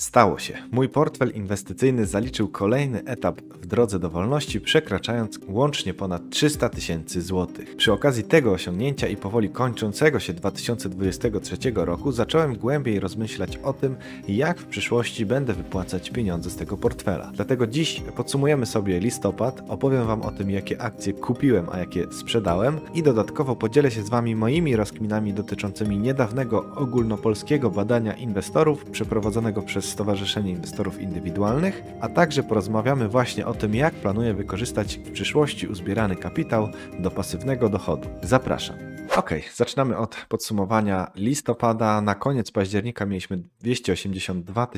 Stało się. Mój portfel inwestycyjny zaliczył kolejny etap w drodze do wolności, przekraczając łącznie ponad 300 tysięcy złotych. Przy okazji tego osiągnięcia i powoli kończącego się 2023 roku zacząłem głębiej rozmyślać o tym, jak w przyszłości będę wypłacać pieniądze z tego portfela. Dlatego dziś podsumujemy sobie listopad, opowiem Wam o tym, jakie akcje kupiłem, a jakie sprzedałem i dodatkowo podzielę się z Wami moimi rozkminami dotyczącymi niedawnego ogólnopolskiego badania inwestorów przeprowadzonego przez Stowarzyszenie Inwestorów Indywidualnych, a także porozmawiamy właśnie o tym, jak planuję wykorzystać w przyszłości uzbierany kapitał do pasywnego dochodu. Zapraszam. Ok, zaczynamy od podsumowania listopada. Na koniec października mieliśmy 282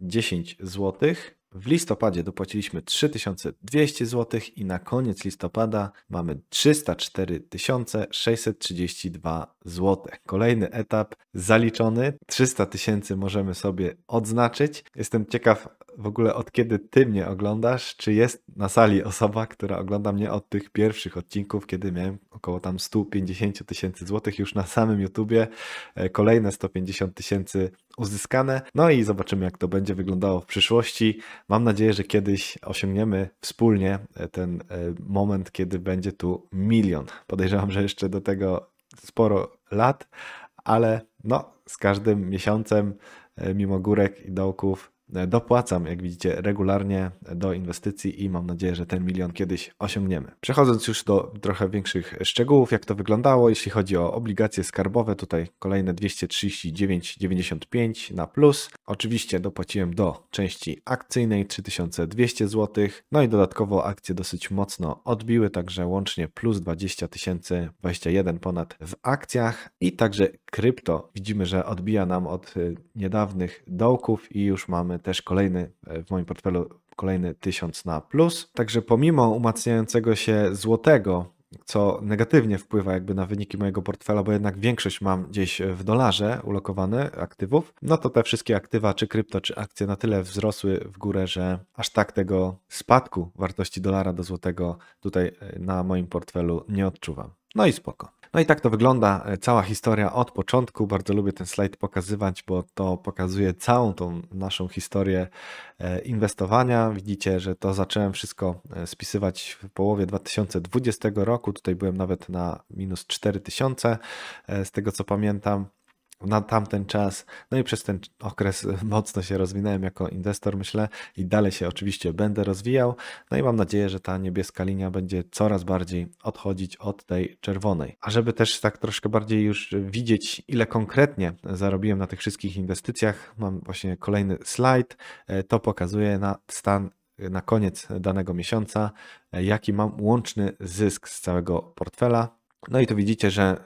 010 zł. W listopadzie dopłaciliśmy 3200 zł i na koniec listopada mamy 304 632 zł złote. Kolejny etap zaliczony. 300 tysięcy możemy sobie odznaczyć. Jestem ciekaw w ogóle od kiedy ty mnie oglądasz, czy jest na sali osoba, która ogląda mnie od tych pierwszych odcinków, kiedy miałem około tam 150 tysięcy złotych już na samym YouTubie. E, kolejne 150 tysięcy uzyskane. No i zobaczymy, jak to będzie wyglądało w przyszłości. Mam nadzieję, że kiedyś osiągniemy wspólnie e, ten e, moment, kiedy będzie tu milion. Podejrzewam, że jeszcze do tego sporo lat, ale no, z każdym miesiącem, e, mimo górek i dołków, E, dopłacam, jak widzicie, regularnie do inwestycji i mam nadzieję, że ten milion kiedyś osiągniemy. Przechodząc już do trochę większych szczegółów, jak to wyglądało, jeśli chodzi o obligacje skarbowe, tutaj kolejne 239,95 na plus. Oczywiście dopłaciłem do części akcyjnej 3200 zł, no i dodatkowo akcje dosyć mocno odbiły, także łącznie plus 20 ponad w akcjach i także krypto. Widzimy, że odbija nam od e, niedawnych dołków i już mamy też kolejny e, w moim portfelu kolejny 1000 na plus. Także pomimo umacniającego się złotego, co negatywnie wpływa jakby na wyniki mojego portfela, bo jednak większość mam gdzieś w dolarze ulokowane aktywów, no to te wszystkie aktywa, czy krypto, czy akcje na tyle wzrosły w górę, że aż tak tego spadku wartości dolara do złotego tutaj e, na moim portfelu nie odczuwam. No i spoko. No i tak to wygląda e, cała historia od początku. Bardzo lubię ten slajd pokazywać, bo to pokazuje całą tą naszą historię e, inwestowania. Widzicie, że to zacząłem wszystko e, spisywać w połowie 2020 roku. Tutaj byłem nawet na minus 4000 z tego co pamiętam na tamten czas, no i przez ten okres mocno się rozwinąłem jako inwestor, myślę, i dalej się oczywiście będę rozwijał. No i mam nadzieję, że ta niebieska linia będzie coraz bardziej odchodzić od tej czerwonej. A żeby też tak troszkę bardziej już widzieć, ile konkretnie zarobiłem na tych wszystkich inwestycjach, mam właśnie kolejny slajd. E, to pokazuje na stan e, na koniec danego miesiąca, e, jaki mam łączny zysk z całego portfela. No i tu widzicie, że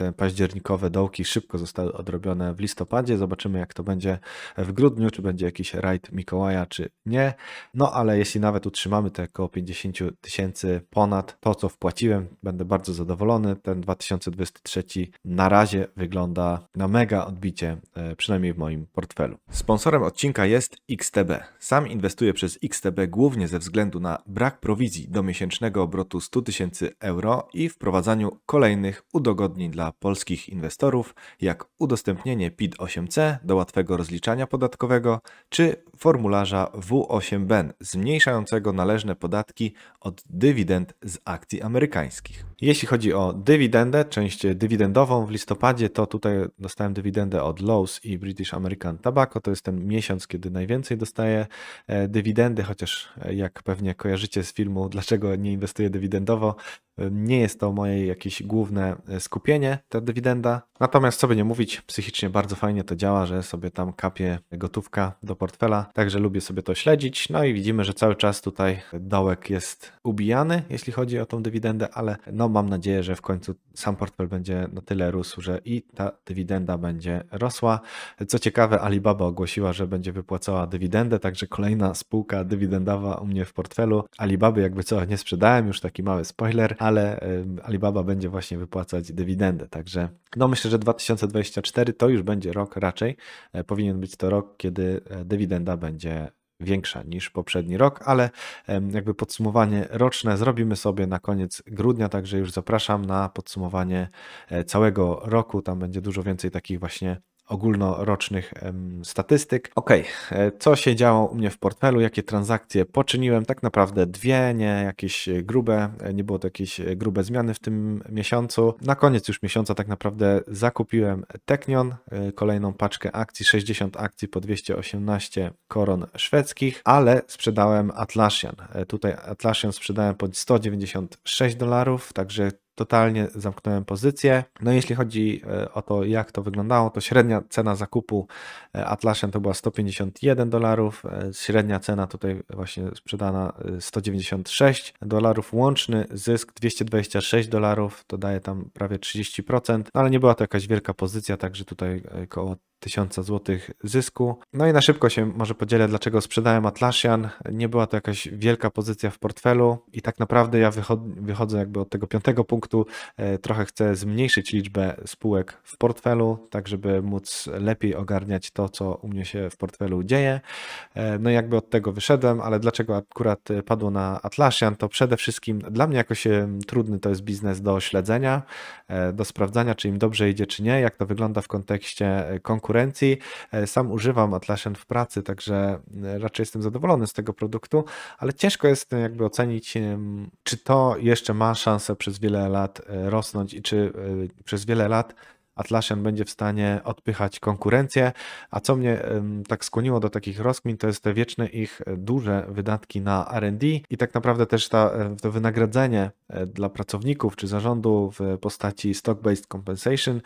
te październikowe dołki szybko zostały odrobione w listopadzie. Zobaczymy, jak to będzie w grudniu, czy będzie jakiś rajd Mikołaja, czy nie. No ale jeśli nawet utrzymamy te około 50 tysięcy ponad to, co wpłaciłem, będę bardzo zadowolony. Ten 2023 na razie wygląda na mega odbicie, e, przynajmniej w moim portfelu. Sponsorem odcinka jest XTB. Sam inwestuję przez XTB głównie ze względu na brak prowizji do miesięcznego obrotu 100 tysięcy euro i wprowadzaniu kolejnych udogodnień dla polskich inwestorów, jak udostępnienie pid 8 c do łatwego rozliczania podatkowego, czy formularza W8BEN zmniejszającego należne podatki od dywidend z akcji amerykańskich. Jeśli chodzi o dywidendę, część dywidendową w listopadzie, to tutaj dostałem dywidendę od Lowe's i British American Tobacco. To jest ten miesiąc, kiedy najwięcej dostaję e, dywidendy, chociaż e, jak pewnie kojarzycie z filmu, dlaczego nie inwestuję dywidendowo, e, nie jest to moje jakieś główne skupienie, ta dywidenda. Natomiast co by nie mówić, psychicznie bardzo fajnie to działa, że sobie tam kapie gotówka do portfela, także lubię sobie to śledzić. No i widzimy, że cały czas tutaj dołek jest ubijany, jeśli chodzi o tą dywidendę, ale no Mam nadzieję, że w końcu sam portfel będzie na tyle rósł, że i ta dywidenda będzie rosła. Co ciekawe, Alibaba ogłosiła, że będzie wypłacała dywidendę, także kolejna spółka dywidendowa u mnie w portfelu. Alibaby jakby co, nie sprzedałem, już taki mały spoiler, ale Alibaba będzie właśnie wypłacać dywidendę, także no myślę, że 2024 to już będzie rok raczej. E, powinien być to rok, kiedy e, dywidenda będzie większa niż poprzedni rok, ale jakby podsumowanie roczne zrobimy sobie na koniec grudnia, także już zapraszam na podsumowanie e, całego roku. Tam będzie dużo więcej takich właśnie ogólnorocznych statystyk. Ok, e, co się działo u mnie w portfelu, jakie transakcje poczyniłem, tak naprawdę dwie, nie jakieś e, grube, e, nie było to jakieś grube zmiany w tym miesiącu. Na koniec już miesiąca tak naprawdę zakupiłem Technion, kolejną paczkę akcji, 60 akcji po 218 koron szwedzkich, ale sprzedałem Atlassian. Tutaj Atlassian sprzedałem po 196 dolarów, także totalnie zamknąłem pozycję. No jeśli chodzi e, o to, jak to wyglądało, to średnia cena zakupu e, Atlassian to była 151 dolarów, e, średnia cena tutaj właśnie sprzedana 196 dolarów, łączny zysk 226 dolarów, to daje tam prawie 30%, no ale nie była to jakaś wielka pozycja, także tutaj koło tysiąca złotych zysku. No i na szybko się może podzielę, dlaczego sprzedałem Atlassian. Nie była to jakaś wielka pozycja w portfelu i tak naprawdę ja wychodzę jakby od tego piątego punktu. E, trochę chcę zmniejszyć liczbę spółek w portfelu, tak żeby móc lepiej ogarniać to, co u mnie się w portfelu dzieje. E, no i jakby od tego wyszedłem, ale dlaczego akurat padło na Atlassian, to przede wszystkim dla mnie jakoś e, trudny to jest biznes do śledzenia, do sprawdzania, czy im dobrze idzie, czy nie, jak to wygląda w kontekście konkurencji konkurencji. E, sam używam Atlassian w pracy, także e, raczej jestem zadowolony z tego produktu, ale ciężko jest jakby ocenić, czy to jeszcze ma szansę przez wiele lat e, rosnąć i czy przez wiele lat Atlassian będzie w stanie odpychać konkurencję. A co mnie tak skłoniło do takich rozkmin, to jest te wieczne ich e, duże wydatki na RD i tak naprawdę też ta, e, to wynagradzenie e, dla pracowników czy zarządu w postaci stock-based compensation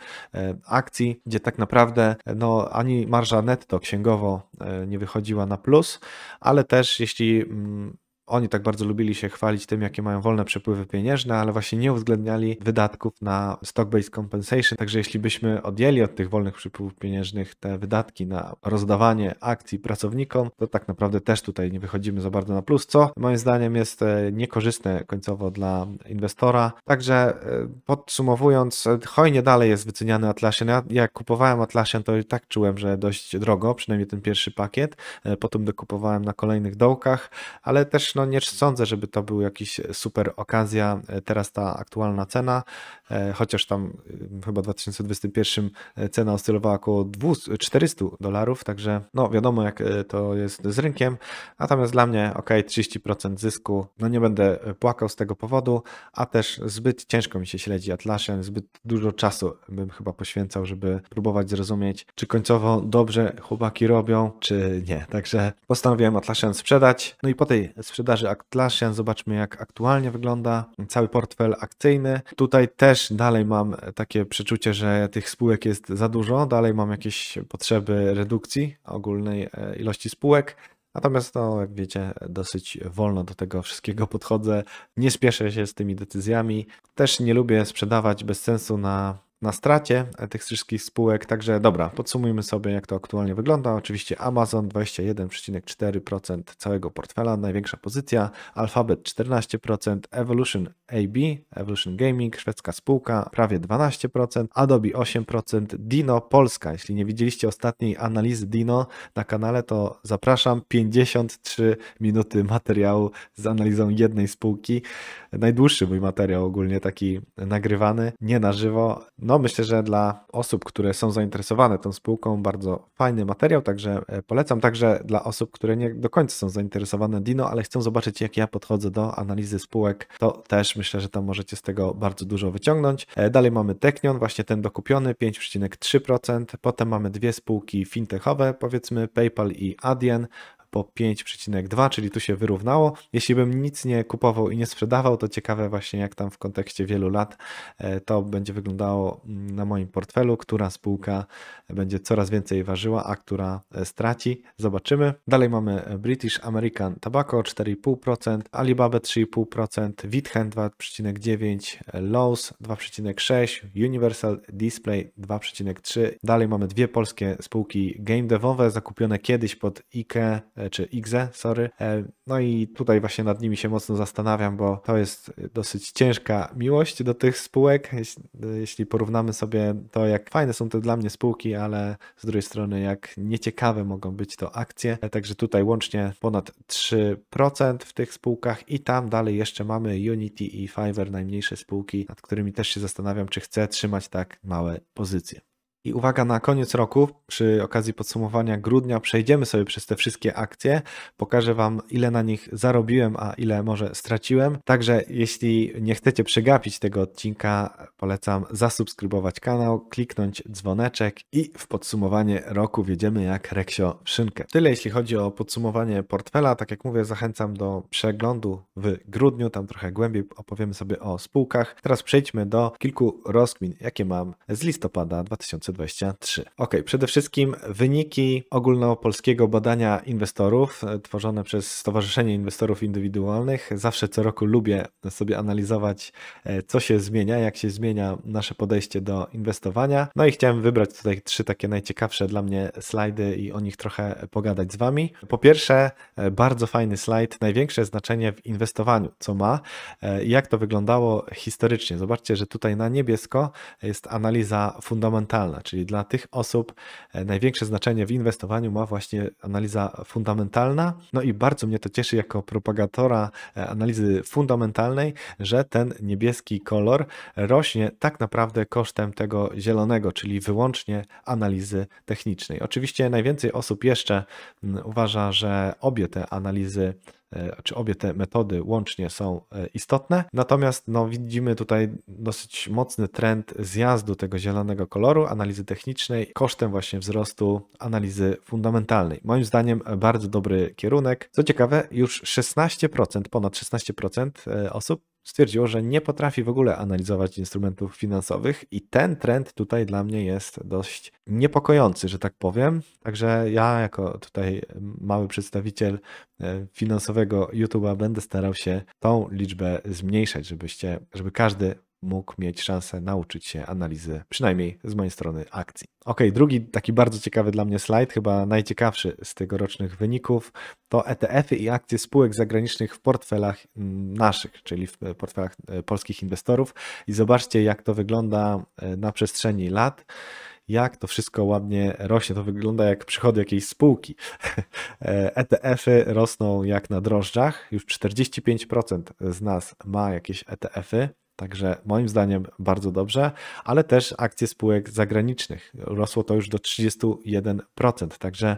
akcji, gdzie tak naprawdę no, ani marża netto księgowo nie wychodziła na plus, ale też jeśli mm, oni tak bardzo lubili się chwalić tym, jakie mają wolne przepływy pieniężne, ale właśnie nie uwzględniali wydatków na stock-based compensation. Także jeśli byśmy odjęli od tych wolnych przepływów pieniężnych te wydatki na rozdawanie akcji pracownikom, to tak naprawdę też tutaj nie wychodzimy za bardzo na plus, co moim zdaniem jest e, niekorzystne końcowo dla inwestora. Także e, podsumowując, e, hojnie dalej jest wyceniany Atlassian. Ja, jak kupowałem Atlassian, to i tak czułem, że dość drogo, przynajmniej ten pierwszy pakiet. Potem dokupowałem na kolejnych dołkach, ale też no nie sądzę, żeby to był jakiś super okazja. E, teraz ta aktualna cena, e, chociaż tam e, chyba w 2021 cena oscylowała około 200, 400 dolarów, także no wiadomo jak to jest z rynkiem. Natomiast dla mnie ok, 30% zysku, no nie będę płakał z tego powodu, a też zbyt ciężko mi się śledzi Atlassian, zbyt dużo czasu bym chyba poświęcał, żeby próbować zrozumieć, czy końcowo dobrze chłopaki robią, czy nie. Także postanowiłem Atlassian sprzedać. No i po tej sprzedaży sprzedaży Atlassian. Zobaczmy, jak aktualnie wygląda cały portfel akcyjny. Tutaj też dalej mam takie przeczucie, że tych spółek jest za dużo, dalej mam jakieś potrzeby redukcji ogólnej e, ilości spółek. Natomiast, to jak wiecie, dosyć wolno do tego wszystkiego podchodzę. Nie spieszę się z tymi decyzjami. Też nie lubię sprzedawać bez sensu na na stracie tych wszystkich spółek. Także dobra, podsumujmy sobie, jak to aktualnie wygląda. Oczywiście Amazon 21,4% całego portfela, największa pozycja, Alphabet 14%, Evolution AB, Evolution Gaming, szwedzka spółka, prawie 12%, Adobe 8%, Dino Polska. Jeśli nie widzieliście ostatniej analizy Dino na kanale, to zapraszam. 53 minuty materiału z analizą jednej spółki najdłuższy mój materiał ogólnie taki nagrywany, nie na żywo. No myślę, że dla osób, które są zainteresowane tą spółką, bardzo fajny materiał, także e, polecam także dla osób, które nie do końca są zainteresowane Dino, ale chcą zobaczyć jak ja podchodzę do analizy spółek, to też myślę, że tam możecie z tego bardzo dużo wyciągnąć. E, dalej mamy Technion, właśnie ten dokupiony, 5,3%. Potem mamy dwie spółki fintechowe, powiedzmy PayPal i Adyen po 5,2, czyli tu się wyrównało. Jeśli bym nic nie kupował i nie sprzedawał, to ciekawe właśnie jak tam w kontekście wielu lat e, to będzie wyglądało mm, na moim portfelu, która spółka będzie coraz więcej ważyła, a która e, straci. Zobaczymy. Dalej mamy e, British American Tobacco 4,5%, Alibaba 3,5%, Withen 2,9%, Lowe's 2,6%, Universal Display 2,3%. Dalej mamy dwie polskie spółki game devowe zakupione kiedyś pod IKE E, czy IGZE, sorry. E, no i tutaj właśnie nad nimi się mocno zastanawiam, bo to jest dosyć ciężka miłość do tych spółek. E, jeśli porównamy sobie to, jak fajne są te dla mnie spółki, ale z drugiej strony, jak nieciekawe mogą być to akcje. Także tutaj łącznie ponad 3% w tych spółkach i tam dalej jeszcze mamy Unity i Fiverr, najmniejsze spółki, nad którymi też się zastanawiam, czy chcę trzymać tak małe pozycje. I uwaga, na koniec roku, przy okazji podsumowania grudnia, przejdziemy sobie przez te wszystkie akcje. Pokażę Wam, ile na nich zarobiłem, a ile może straciłem. Także jeśli nie chcecie przegapić tego odcinka, polecam zasubskrybować kanał, kliknąć dzwoneczek i w podsumowanie roku wiedziemy jak Reksio szynkę. Tyle jeśli chodzi o podsumowanie portfela. Tak jak mówię, zachęcam do przeglądu w grudniu. Tam trochę głębiej opowiemy sobie o spółkach. Teraz przejdźmy do kilku rozkmin, jakie mam z listopada 2020. 2023. Ok, przede wszystkim wyniki ogólnopolskiego badania inwestorów e, tworzone przez Stowarzyszenie Inwestorów Indywidualnych. Zawsze co roku lubię sobie analizować, e, co się zmienia, jak się zmienia nasze podejście do inwestowania. No i chciałem wybrać tutaj trzy takie najciekawsze dla mnie slajdy i o nich trochę pogadać z Wami. Po pierwsze, e, bardzo fajny slajd, największe znaczenie w inwestowaniu, co ma jak to wyglądało historycznie. Zobaczcie, że tutaj na niebiesko jest analiza fundamentalna, Czyli dla tych osób e, największe znaczenie w inwestowaniu ma właśnie analiza fundamentalna. No i bardzo mnie to cieszy jako propagatora e, analizy fundamentalnej, że ten niebieski kolor rośnie tak naprawdę kosztem tego zielonego, czyli wyłącznie analizy technicznej. Oczywiście najwięcej osób jeszcze mm, uważa, że obie te analizy E, czy obie te metody łącznie są e, istotne. Natomiast no, widzimy tutaj dosyć mocny trend zjazdu tego zielonego koloru, analizy technicznej, kosztem właśnie wzrostu analizy fundamentalnej. Moim zdaniem e, bardzo dobry kierunek. Co ciekawe, już 16%, ponad 16% osób stwierdziło, że nie potrafi w ogóle analizować instrumentów finansowych i ten trend tutaj dla mnie jest dość niepokojący, że tak powiem. Także ja jako tutaj mały przedstawiciel e, finansowego YouTube'a będę starał się tą liczbę zmniejszać, żebyście, żeby każdy mógł mieć szansę nauczyć się analizy, przynajmniej z mojej strony, akcji. Ok, drugi taki bardzo ciekawy dla mnie slajd, chyba najciekawszy z tegorocznych wyników, to ETF-y i akcje spółek zagranicznych w portfelach mm, naszych, czyli w e, portfelach e, polskich inwestorów. I zobaczcie, jak to wygląda e, na przestrzeni lat jak to wszystko ładnie rośnie. To wygląda jak przychody jakiejś spółki. ETF-y rosną jak na drożdżach. Już 45% z nas ma jakieś ETF-y. Także moim zdaniem bardzo dobrze, ale też akcje spółek zagranicznych. Rosło to już do 31%. Także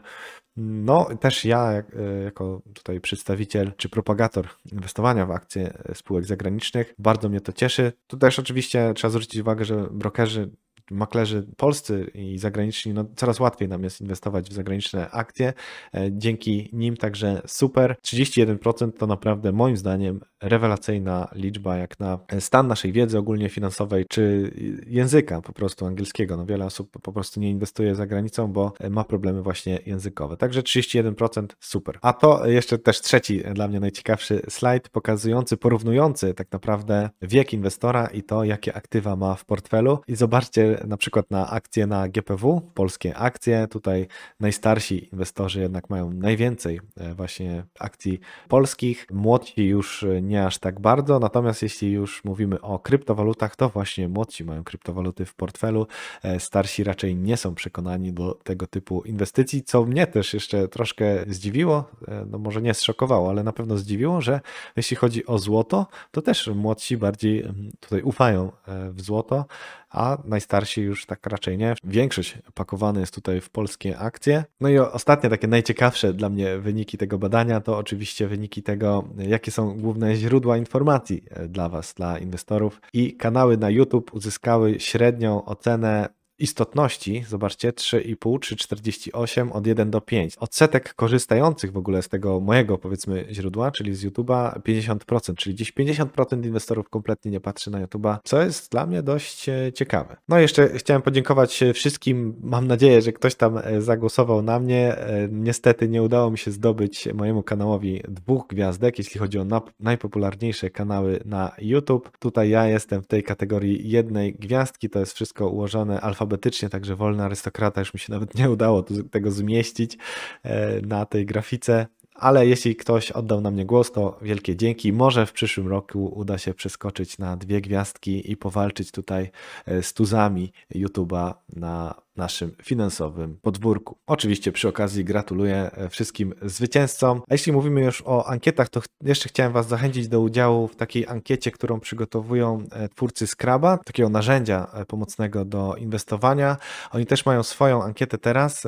no też ja e, jako tutaj przedstawiciel czy propagator inwestowania w akcje spółek zagranicznych bardzo mnie to cieszy. Tu też oczywiście trzeba zwrócić uwagę, że brokerzy maklerzy polscy i zagraniczni, no coraz łatwiej nam jest inwestować w zagraniczne akcje. E, dzięki nim także super. 31% to naprawdę moim zdaniem rewelacyjna liczba jak na stan naszej wiedzy ogólnie finansowej czy języka po prostu angielskiego. No wiele osób po prostu nie inwestuje za granicą, bo ma problemy właśnie językowe. Także 31% super. A to jeszcze też trzeci e, dla mnie najciekawszy slajd pokazujący, porównujący tak naprawdę wiek inwestora i to jakie aktywa ma w portfelu i zobaczcie na przykład na akcje na GPW, polskie akcje, tutaj najstarsi inwestorzy jednak mają najwięcej e, właśnie akcji polskich, młodsi już e, nie aż tak bardzo, natomiast jeśli już mówimy o kryptowalutach, to właśnie młodsi mają kryptowaluty w portfelu, e, starsi raczej nie są przekonani do tego typu inwestycji, co mnie też jeszcze troszkę zdziwiło, no może nie zszokowało, ale na pewno zdziwiło, że jeśli chodzi o złoto, to też młodsi bardziej mm, tutaj ufają w złoto, a najstarsi starsi już tak raczej nie. Większość pakowana jest tutaj w polskie akcje. No i ostatnie takie najciekawsze dla mnie wyniki tego badania to oczywiście wyniki tego, jakie są główne źródła informacji e, dla Was, dla inwestorów. I kanały na YouTube uzyskały średnią ocenę istotności, zobaczcie, 3,5 3,48 od 1 do 5. Odsetek korzystających w ogóle z tego mojego, powiedzmy, źródła, czyli z YouTube'a 50%, czyli gdzieś 50% inwestorów kompletnie nie patrzy na YouTube'a, co jest dla mnie dość e, ciekawe. No jeszcze chciałem podziękować e, wszystkim, mam nadzieję, że ktoś tam e, zagłosował na mnie. Niestety nie udało mi się zdobyć mojemu kanałowi dwóch gwiazdek, jeśli chodzi o najpopularniejsze kanały na YouTube. Tutaj ja jestem w tej kategorii jednej gwiazdki, to jest wszystko ułożone alfabetycznie alfabetycznie, także wolny arystokrata już mi się nawet nie udało tego zmieścić e, na tej grafice. Ale jeśli ktoś oddał na mnie głos, to wielkie dzięki. Może w przyszłym roku uda się przeskoczyć na dwie gwiazdki i powalczyć tutaj e, z tuzami YouTube'a na naszym finansowym podwórku. Oczywiście przy okazji gratuluję e, wszystkim zwycięzcom. A jeśli mówimy już o ankietach, to jeszcze chciałem Was zachęcić do udziału w takiej ankiecie, którą przygotowują e, twórcy Skraba, takiego narzędzia e, pomocnego do inwestowania. Oni też mają swoją ankietę teraz,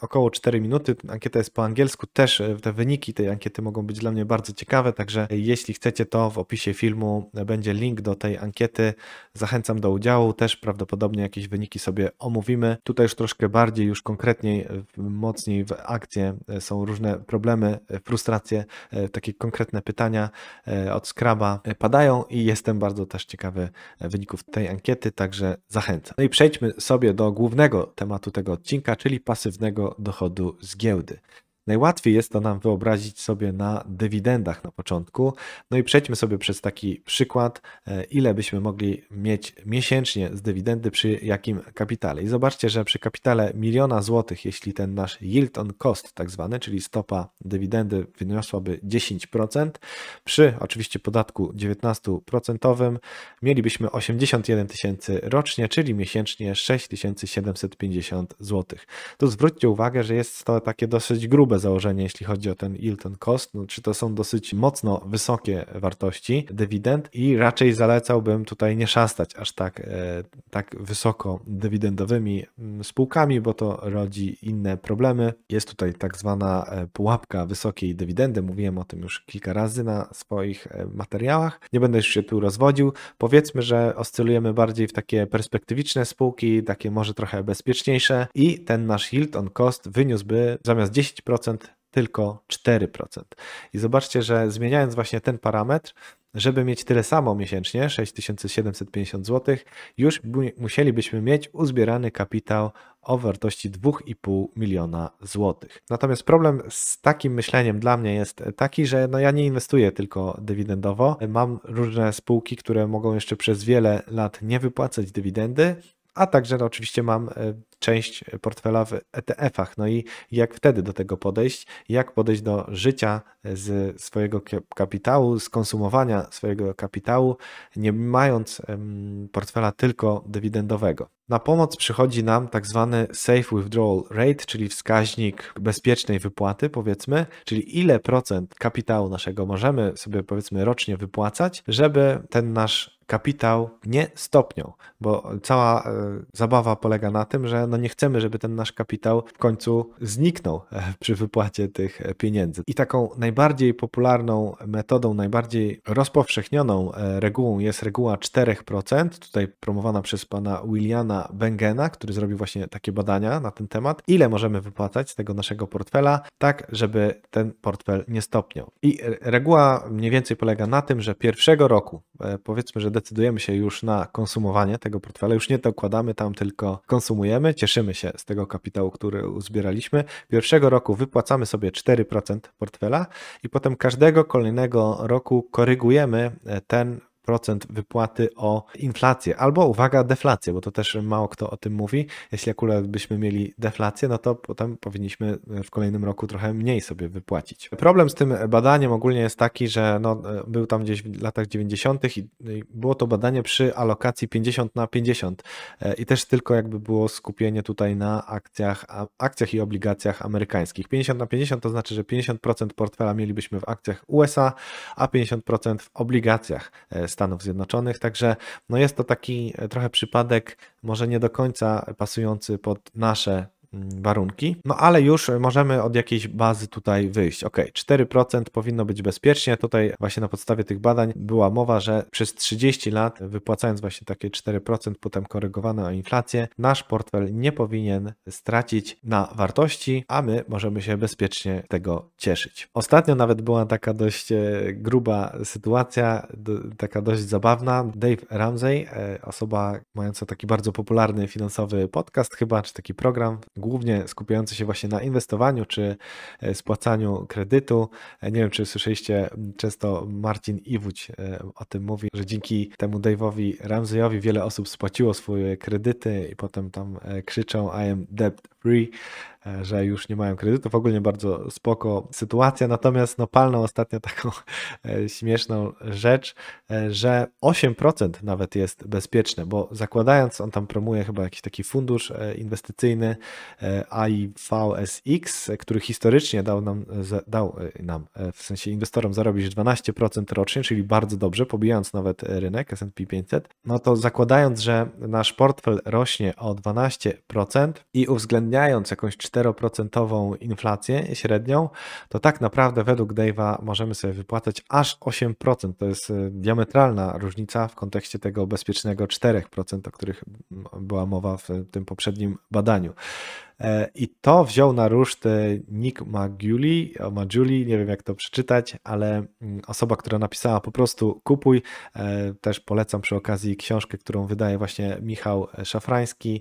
około 4 minuty. Ankieta jest po angielsku, też te wyniki tej ankiety mogą być dla mnie bardzo ciekawe, także jeśli chcecie, to w opisie filmu będzie link do tej ankiety. Zachęcam do udziału, też prawdopodobnie jakieś wyniki sobie omówimy. Tutaj już troszkę bardziej, już konkretniej, mocniej w akcie e, są różne problemy, e, frustracje, e, takie konkretne pytania od Skraba padają i jestem bardzo też ciekawy wyników tej ankiety, także zachęcam. No i przejdźmy sobie do głównego tematu tego odcinka, czyli pasywnego dochodu z giełdy. Najłatwiej jest to nam wyobrazić sobie na dywidendach na początku. No i przejdźmy sobie przez taki przykład, e, ile byśmy mogli mieć miesięcznie z dywidendy przy jakim kapitale. I zobaczcie, że przy kapitale miliona złotych, jeśli ten nasz yield on cost, tak zwany, czyli stopa dywidendy wyniosłaby 10%, przy oczywiście podatku 19%, mielibyśmy 81 tysięcy rocznie, czyli miesięcznie 6750 złotych. Tu zwróćcie uwagę, że jest to takie dosyć grube grube założenie, jeśli chodzi o ten yield on cost, no, czy to są dosyć mocno wysokie wartości dywidend i raczej zalecałbym tutaj nie szastać aż tak, e, tak wysoko dywidendowymi mm, spółkami, bo to rodzi inne problemy. Jest tutaj tak zwana e, pułapka wysokiej dywidendy, mówiłem o tym już kilka razy na swoich e, materiałach. Nie będę już się tu rozwodził. Powiedzmy, że oscylujemy bardziej w takie perspektywiczne spółki, takie może trochę bezpieczniejsze i ten nasz yield on cost wyniósłby zamiast 10% 4%, tylko 4%. I zobaczcie, że zmieniając właśnie ten parametr, żeby mieć tyle samo miesięcznie, 6750 zł, już musielibyśmy mieć uzbierany kapitał o wartości 2,5 miliona złotych. Natomiast problem z takim myśleniem dla mnie jest taki, że no ja nie inwestuję tylko dywidendowo. Mam różne spółki, które mogą jeszcze przez wiele lat nie wypłacać dywidendy, a także no, oczywiście mam e, część portfela w ETF-ach. No i jak wtedy do tego podejść? Jak podejść do życia z swojego kapitału, z konsumowania swojego kapitału, nie mając portfela tylko dywidendowego? Na pomoc przychodzi nam tak zwany safe withdrawal rate, czyli wskaźnik bezpiecznej wypłaty, powiedzmy, czyli ile procent kapitału naszego możemy sobie powiedzmy rocznie wypłacać, żeby ten nasz kapitał nie stopniał, bo cała e, zabawa polega na tym, że no nie chcemy, żeby ten nasz kapitał w końcu zniknął e, przy wypłacie tych e, pieniędzy. I taką najbardziej popularną metodą, najbardziej rozpowszechnioną regułą jest reguła 4%, tutaj promowana przez pana Williana Bengena, który zrobił właśnie takie badania na ten temat, ile możemy wypłacać z tego naszego portfela, tak żeby ten portfel nie stopniał. I reguła mniej więcej polega na tym, że pierwszego roku, powiedzmy, że decydujemy się już na konsumowanie tego portfela, już nie dokładamy tam, tylko konsumujemy, cieszymy się z tego kapitału, który uzbieraliśmy. Pierwszego roku wypłacamy sobie 4% portfela i potem każdego kolejnego roku korygujemy e, ten procent wypłaty o inflację albo, uwaga, deflację, bo to też mało kto o tym mówi. Jeśli akurat byśmy mieli deflację, no to potem powinniśmy w kolejnym roku trochę mniej sobie wypłacić. Problem z tym badaniem ogólnie jest taki, że no, był tam gdzieś w latach 90. No i było to badanie przy alokacji 50 na 50 e, i też tylko jakby było skupienie tutaj na akcjach, akcjach i obligacjach amerykańskich. 50 na 50 to znaczy, że 50% portfela mielibyśmy w akcjach USA, a 50% w obligacjach e, Stanów Zjednoczonych. Także no jest to taki e, trochę przypadek, może nie do końca pasujący pod nasze warunki. No ale już możemy od jakiejś bazy tutaj wyjść. Ok, 4% powinno być bezpiecznie. Tutaj właśnie na podstawie tych badań była mowa, że przez 30 lat, wypłacając właśnie takie 4%, potem korygowane o inflację, nasz portfel nie powinien stracić na wartości, a my możemy się bezpiecznie tego cieszyć. Ostatnio nawet była taka dość e, gruba sytuacja, taka dość zabawna. Dave Ramsey, e, osoba mająca taki bardzo popularny finansowy podcast chyba, czy taki program, głównie skupiający się właśnie na inwestowaniu czy e, spłacaniu kredytu. E, nie wiem, czy słyszeliście, często Marcin Iwódź e, o tym mówi, że dzięki temu Dave'owi Ramseyowi wiele osób spłaciło swoje kredyty i potem tam krzyczą I am debt free. E, że już nie mają kredytu. W ogóle bardzo spoko sytuacja, natomiast no palną ostatnio taką e, śmieszną rzecz, e, że 8% nawet jest bezpieczne, bo zakładając, on tam promuje chyba jakiś taki fundusz inwestycyjny AIVSX, który historycznie dał nam, dał nam w sensie inwestorom zarobić 12% rocznie, czyli bardzo dobrze, pobijając nawet rynek S&P 500, no to zakładając, że nasz portfel rośnie o 12% i uwzględniając jakąś 4% inflację średnią, to tak naprawdę według Dave'a możemy sobie wypłacać aż 8%. To jest e, diametralna różnica w kontekście tego bezpiecznego 4%, o których była mowa w tym poprzednim badaniu. E, I to wziął na ruszt Nick Maguli, Maguli, nie wiem jak to przeczytać, ale mm, osoba, która napisała po prostu kupuj. E, też polecam przy okazji książkę, którą wydaje właśnie Michał Szafrański.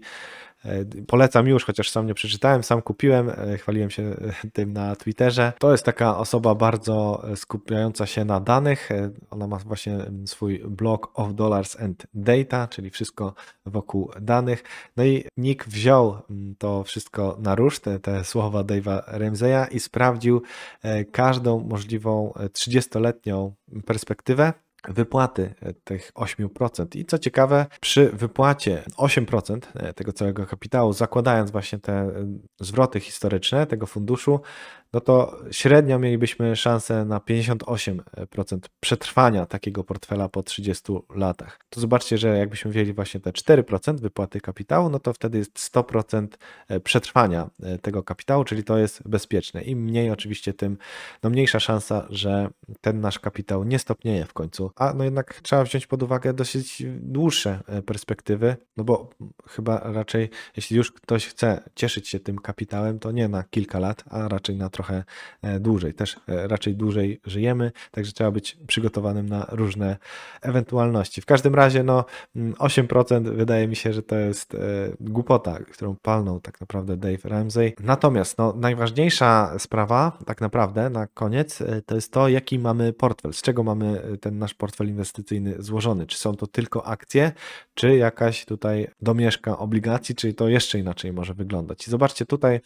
E, polecam już, chociaż sam nie przeczytałem, sam kupiłem, e, chwaliłem się e, tym na Twitterze. To jest taka osoba bardzo skupiająca się na danych. Ona ma właśnie swój blog of dollars and data, czyli wszystko wokół danych. No i Nick wziął to wszystko na ruszt, te, te słowa Dave'a Ramseya i sprawdził każdą możliwą 30-letnią perspektywę wypłaty e, tych 8%. I co ciekawe, przy wypłacie 8% e, tego całego kapitału, zakładając właśnie te e, zwroty historyczne tego funduszu, no to średnio mielibyśmy szansę na 58% przetrwania takiego portfela po 30 latach. To zobaczcie, że jakbyśmy wzięli właśnie te 4% wypłaty kapitału, no to wtedy jest 100% e, przetrwania e, tego kapitału, czyli to jest bezpieczne. Im mniej oczywiście, tym no mniejsza szansa, że ten nasz kapitał nie stopnieje w końcu. A no jednak trzeba wziąć pod uwagę dosyć dłuższe e, perspektywy, no bo chyba raczej, jeśli już ktoś chce cieszyć się tym kapitałem, to nie na kilka lat, a raczej na trochę e, dłużej. Też e, raczej dłużej żyjemy, także trzeba być przygotowanym na różne ewentualności. W każdym razie no 8% mm, wydaje mi się, że to jest e, głupota, którą palnął tak naprawdę Dave Ramsey. Natomiast no, najważniejsza sprawa tak naprawdę na koniec to jest to, jaki mamy portfel, z czego mamy ten nasz portfel inwestycyjny złożony. Czy są to tylko akcje, czy jakaś tutaj domieszka obligacji, czyli to jeszcze inaczej może wyglądać. I zobaczcie, tutaj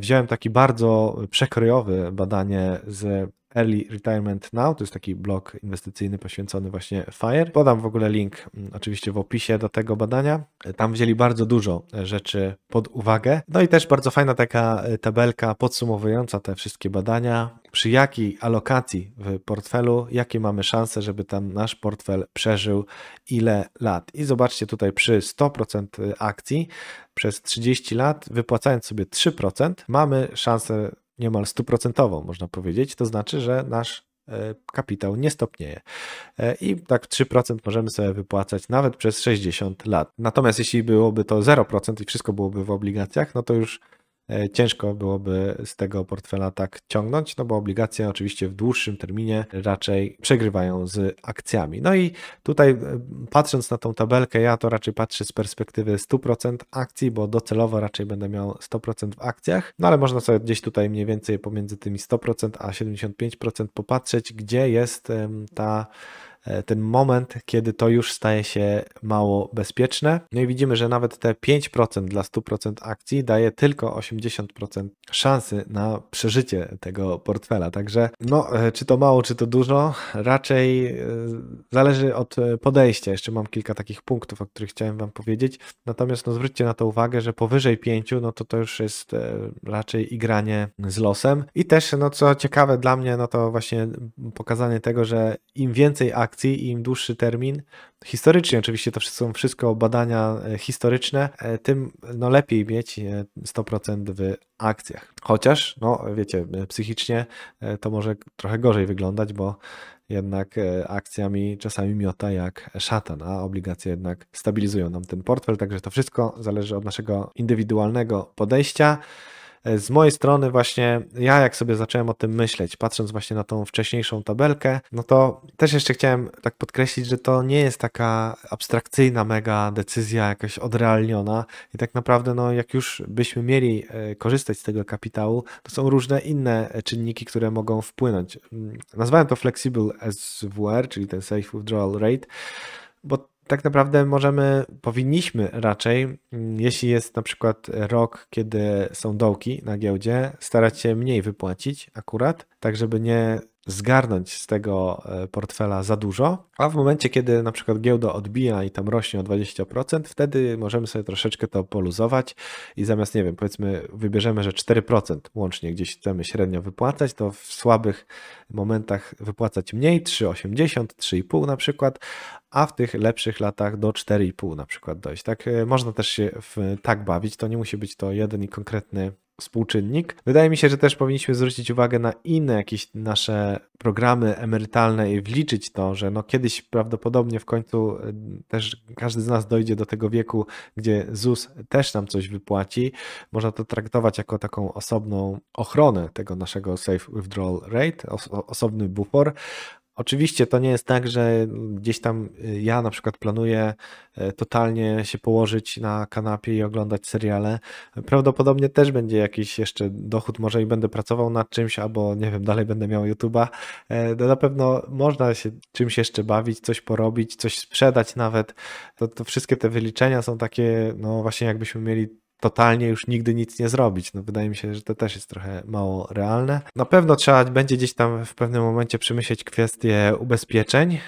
wziąłem taki bardzo przechodzący przekrojowe badanie z Early Retirement Now, to jest taki blog inwestycyjny poświęcony właśnie FIRE. Podam w ogóle link mm, oczywiście w opisie do tego badania. Tam wzięli bardzo dużo rzeczy pod uwagę. No i też bardzo fajna taka e, tabelka podsumowująca te wszystkie badania, przy jakiej alokacji w portfelu, jakie mamy szanse, żeby tam nasz portfel przeżył ile lat. I zobaczcie tutaj przy 100% e, akcji przez 30 lat, wypłacając sobie 3%, mamy szansę niemal stuprocentową, można powiedzieć. To znaczy, że nasz e, kapitał nie stopnieje. E, I tak 3% możemy sobie wypłacać nawet przez 60 lat. Natomiast jeśli byłoby to 0% i wszystko byłoby w obligacjach, no to już E, ciężko byłoby z tego portfela tak ciągnąć, no bo obligacje oczywiście w dłuższym terminie raczej przegrywają z akcjami. No i tutaj e, patrząc na tą tabelkę, ja to raczej patrzę z perspektywy 100% akcji, bo docelowo raczej będę miał 100% w akcjach, no ale można sobie gdzieś tutaj mniej więcej pomiędzy tymi 100% a 75% popatrzeć, gdzie jest ta E, ten moment, kiedy to już staje się mało bezpieczne. No i widzimy, że nawet te 5% dla 100% akcji daje tylko 80% szansy na przeżycie tego portfela. Także no, e, czy to mało, czy to dużo, raczej e, zależy od podejścia. Jeszcze mam kilka takich punktów, o których chciałem Wam powiedzieć. Natomiast no, zwróćcie na to uwagę, że powyżej 5, no to to już jest raczej igranie z losem. I też, no co ciekawe dla mnie, no to właśnie pokazanie tego, że im więcej akcji, akcji i im dłuższy termin, historycznie oczywiście to są wszystko badania e, historyczne, e, tym no lepiej mieć 100% e, w akcjach. Chociaż, no wiecie, psychicznie to może trochę gorzej wyglądać, bo jednak akcjami czasami miota jak szatan, a obligacje jednak stabilizują nam ten portfel, także to wszystko zależy od naszego indywidualnego podejścia. E, z mojej strony właśnie ja jak sobie zacząłem o tym myśleć, patrząc właśnie na tą wcześniejszą tabelkę, no to też jeszcze chciałem tak podkreślić, że to nie jest taka abstrakcyjna mega decyzja jakaś odrealniona i tak naprawdę no jak już byśmy mieli e, korzystać z tego kapitału, to są różne inne e, czynniki, które mogą wpłynąć. Mm, nazwałem to Flexible SWR, czyli ten Safe Withdrawal Rate, bo tak naprawdę możemy, powinniśmy raczej, mm, jeśli jest na przykład rok, kiedy są dołki na giełdzie, starać się mniej wypłacić akurat, tak żeby nie zgarnąć z tego e, portfela za dużo, a w momencie, kiedy na przykład giełda odbija i tam rośnie o 20%, wtedy możemy sobie troszeczkę to poluzować i zamiast, nie wiem, powiedzmy wybierzemy, że 4% łącznie gdzieś chcemy średnio wypłacać, to w słabych momentach wypłacać mniej, 3,80, 3,5 na przykład, a w tych lepszych latach do 4,5 na przykład dojść. Tak, e, można też się w, tak bawić, to nie musi być to jeden i konkretny współczynnik. Wydaje mi się, że też powinniśmy zwrócić uwagę na inne jakieś nasze programy emerytalne i wliczyć to, że no kiedyś prawdopodobnie w końcu e, też każdy z nas dojdzie do tego wieku, gdzie ZUS też nam coś wypłaci. Można to traktować jako taką osobną ochronę tego naszego safe withdrawal rate, osobny bufor, Oczywiście to nie jest tak, że gdzieś tam y, ja na przykład planuję y, totalnie się położyć na kanapie i oglądać seriale. Prawdopodobnie też będzie jakiś jeszcze dochód, może i będę pracował nad czymś, albo nie wiem, dalej będę miał YouTube'a. E, no, na pewno można się czymś jeszcze bawić, coś porobić, coś sprzedać nawet. To, to wszystkie te wyliczenia są takie, no właśnie jakbyśmy mieli totalnie już nigdy nic nie zrobić. No wydaje mi się, że to też jest trochę mało realne. Na pewno trzeba będzie gdzieś tam w pewnym momencie przemyśleć kwestię ubezpieczeń,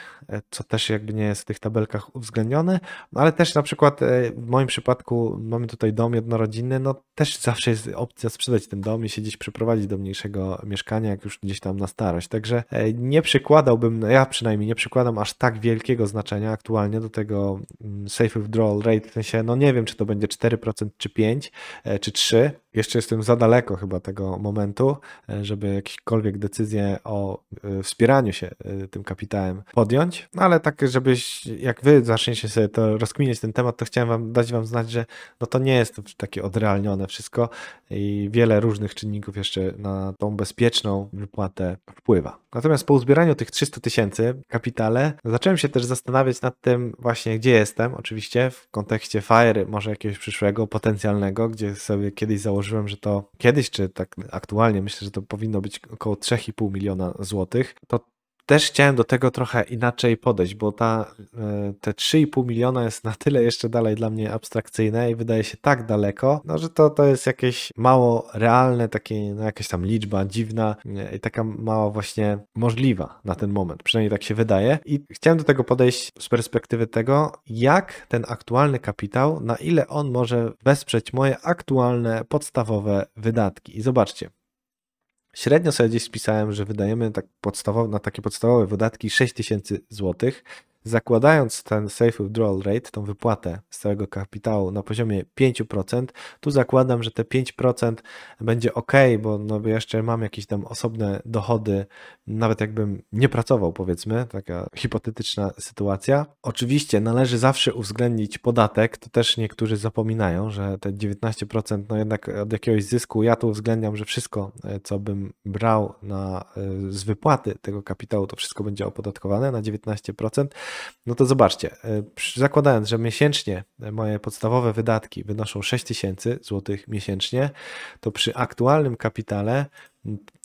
co też jakby nie jest w tych tabelkach uwzględnione, no ale też na przykład e, w moim przypadku mamy tutaj dom jednorodzinny, no też zawsze jest opcja sprzedać ten dom i się gdzieś przeprowadzić do mniejszego mieszkania, jak już gdzieś tam na starość, także e, nie przykładałbym, no, ja przynajmniej nie przykładam aż tak wielkiego znaczenia aktualnie do tego mm, safe withdrawal rate, w sensie no nie wiem, czy to będzie 4% czy 5% e, czy 3%, jeszcze jestem za daleko chyba tego momentu, żeby jakiekolwiek decyzję o wspieraniu się tym kapitałem podjąć, no ale tak, żebyś, jak wy zaczniecie sobie to rozkminiać ten temat, to chciałem wam, dać wam znać, że no to nie jest takie odrealnione wszystko i wiele różnych czynników jeszcze na tą bezpieczną wypłatę wpływa. Natomiast po uzbieraniu tych 300 tysięcy kapitale, zacząłem się też zastanawiać nad tym właśnie, gdzie jestem, oczywiście w kontekście Fire, może jakiegoś przyszłego, potencjalnego, gdzie sobie kiedyś założyłem, że to kiedyś, czy tak aktualnie myślę, że to powinno być około 3,5 miliona złotych, to też chciałem do tego trochę inaczej podejść, bo ta, e, te 3,5 miliona jest na tyle jeszcze dalej dla mnie abstrakcyjne i wydaje się tak daleko, no, że to, to jest jakieś mało realne, takie, no, jakaś tam liczba dziwna i taka mała właśnie możliwa na ten moment, przynajmniej tak się wydaje. I chciałem do tego podejść z perspektywy tego, jak ten aktualny kapitał, na ile on może wesprzeć moje aktualne podstawowe wydatki. I zobaczcie, Średnio sobie gdzieś spisałem, że wydajemy tak podstawowe, na takie podstawowe wydatki 6 tysięcy złotych. Zakładając ten safe withdrawal rate, tą wypłatę z całego kapitału na poziomie 5%, tu zakładam, że te 5% będzie ok, bo no jeszcze mam jakieś tam osobne dochody, nawet jakbym nie pracował, powiedzmy, taka hipotetyczna sytuacja. Oczywiście należy zawsze uwzględnić podatek, to też niektórzy zapominają, że te 19%, no jednak od jakiegoś zysku, ja tu uwzględniam, że wszystko, e, co bym brał na, e, z wypłaty tego kapitału, to wszystko będzie opodatkowane na 19% no to zobaczcie, e, zakładając, że miesięcznie e, moje podstawowe wydatki wynoszą 6000 zł miesięcznie, to przy aktualnym kapitale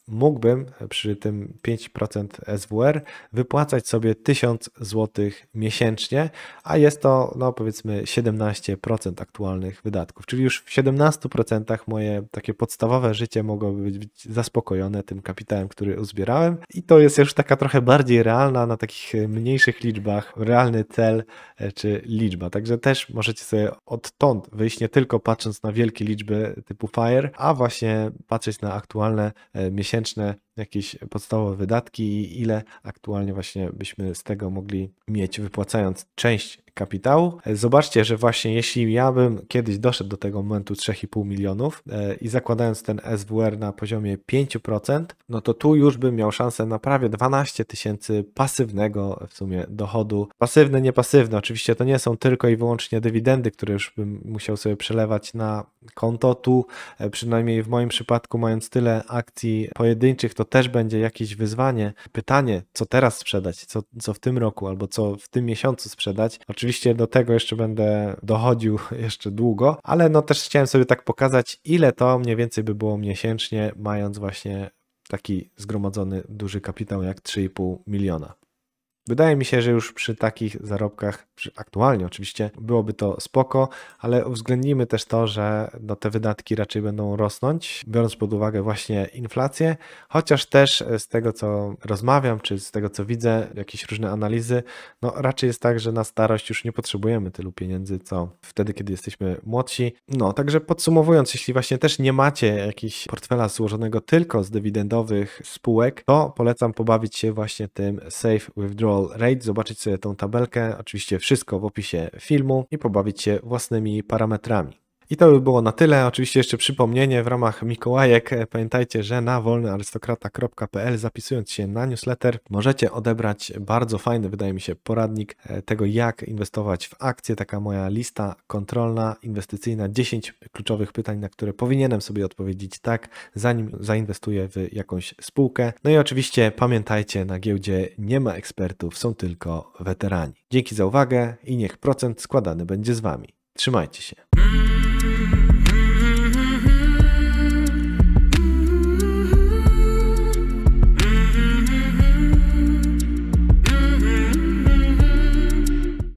mógłbym przy tym 5% SWR wypłacać sobie 1000 zł miesięcznie, a jest to no powiedzmy 17% aktualnych wydatków. Czyli już w 17% moje takie podstawowe życie mogłoby być zaspokojone tym kapitałem, który uzbierałem i to jest już taka trochę bardziej realna na takich mniejszych liczbach realny cel e, czy liczba. Także też możecie sobie odtąd wyjść nie tylko patrząc na wielkie liczby typu FIRE, a właśnie patrzeć na aktualne e, miesięczne miesięczne jakieś podstawowe wydatki i ile aktualnie właśnie byśmy z tego mogli mieć, wypłacając część kapitału. E, zobaczcie, że właśnie jeśli ja bym kiedyś doszedł do tego momentu 3,5 milionów e, i zakładając ten SWR na poziomie 5%, no to tu już bym miał szansę na prawie 12 tysięcy pasywnego w sumie dochodu. Pasywne, niepasywne. Oczywiście to nie są tylko i wyłącznie dywidendy, które już bym musiał sobie przelewać na konto. Tu e, przynajmniej w moim przypadku mając tyle akcji pojedynczych, to to też będzie jakieś wyzwanie. Pytanie, co teraz sprzedać, co, co w tym roku albo co w tym miesiącu sprzedać. Oczywiście do tego jeszcze będę dochodził jeszcze długo, ale no też chciałem sobie tak pokazać, ile to mniej więcej by było miesięcznie, mając właśnie taki zgromadzony duży kapitał jak 3,5 miliona. Wydaje mi się, że już przy takich zarobkach, przy aktualnie oczywiście, byłoby to spoko, ale uwzględnimy też to, że no, te wydatki raczej będą rosnąć, biorąc pod uwagę właśnie inflację, chociaż też z tego, co rozmawiam, czy z tego, co widzę, jakieś różne analizy, no raczej jest tak, że na starość już nie potrzebujemy tylu pieniędzy, co wtedy, kiedy jesteśmy młodsi. No, także podsumowując, jeśli właśnie też nie macie jakiegoś portfela złożonego tylko z dywidendowych spółek, to polecam pobawić się właśnie tym Safe Withdrawal Roll Rate, zobaczyć sobie tą tabelkę, oczywiście wszystko w opisie filmu i pobawić się własnymi parametrami. I to by było na tyle. Oczywiście jeszcze przypomnienie w ramach Mikołajek. E, pamiętajcie, że na wolnyarystokrata.pl zapisując się na newsletter możecie odebrać bardzo fajny, wydaje mi się, poradnik e, tego jak inwestować w akcje. Taka moja lista kontrolna, inwestycyjna, 10 kluczowych pytań, na które powinienem sobie odpowiedzieć tak, zanim zainwestuję w jakąś spółkę. No i oczywiście pamiętajcie, na giełdzie nie ma ekspertów, są tylko weterani. Dzięki za uwagę i niech procent składany będzie z Wami. Trzymajcie się.